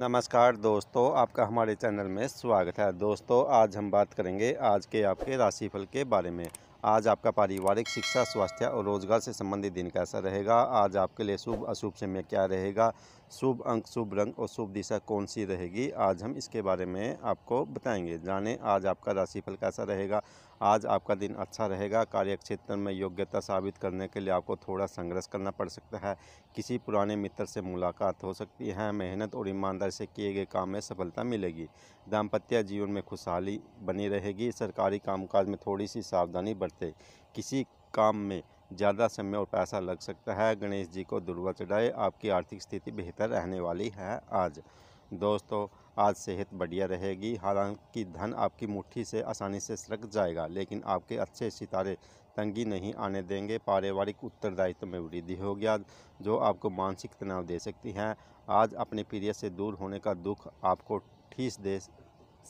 नमस्कार दोस्तों आपका हमारे चैनल में स्वागत है दोस्तों आज हम बात करेंगे आज के आपके राशिफल के बारे में आज आपका पारिवारिक शिक्षा स्वास्थ्य और रोजगार से संबंधित दिन कैसा रहेगा आज आपके लिए शुभ अशुभ समय क्या रहेगा शुभ अंक शुभ रंग और शुभ दिशा कौन सी रहेगी आज हम इसके बारे में आपको बताएंगे जाने आज आपका राशिफल कैसा रहेगा आज आपका दिन अच्छा रहेगा कार्यक्षेत्र में योग्यता साबित करने के लिए आपको थोड़ा संघर्ष करना पड़ सकता है किसी पुराने मित्र से मुलाकात हो सकती है मेहनत और ईमानदारी से किए गए काम में सफलता मिलेगी दाम्पत्य जीवन में खुशहाली बनी रहेगी सरकारी कामकाज में थोड़ी सी सावधानी बरत सकते किसी काम में ज़्यादा समय और पैसा लग सकता है गणेश जी को दुर्वा चढ़ाए आपकी आर्थिक स्थिति बेहतर रहने वाली है आज दोस्तों आज सेहत बढ़िया रहेगी हालांकि धन आपकी मुट्ठी से आसानी से सरक जाएगा लेकिन आपके अच्छे सितारे तंगी नहीं आने देंगे पारिवारिक उत्तरदायित्व में वृद्धि हो गया जो आपको मानसिक तनाव दे सकती हैं आज अपने प्रिय से दूर होने का दुख आपको ठीस दे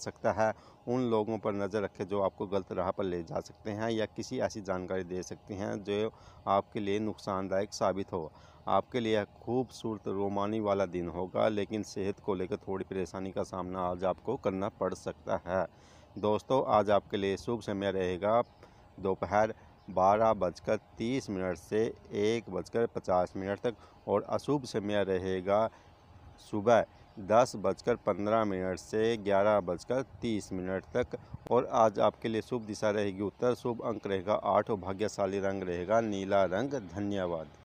सकता है उन लोगों पर नज़र रखें जो आपको गलत राह पर ले जा सकते हैं या किसी ऐसी जानकारी दे सकते हैं जो आपके लिए नुकसानदायक साबित हो आपके लिए खूबसूरत रोमानी वाला दिन होगा लेकिन सेहत को लेकर थोड़ी परेशानी का सामना आज आपको करना पड़ सकता है दोस्तों आज आपके लिए शुभ समय रहेगा दोपहर बारह बजकर तीस मिनट से एक बजकर पचास मिनट तक और अशुभ समय रहेगा सुबह दस बजकर पंद्रह मिनट से ग्यारह बजकर तीस मिनट तक और आज आपके लिए शुभ दिशा रहेगी उत्तर शुभ अंक रहेगा आठ और भाग्यशाली रंग रहेगा नीला रंग धन्यवाद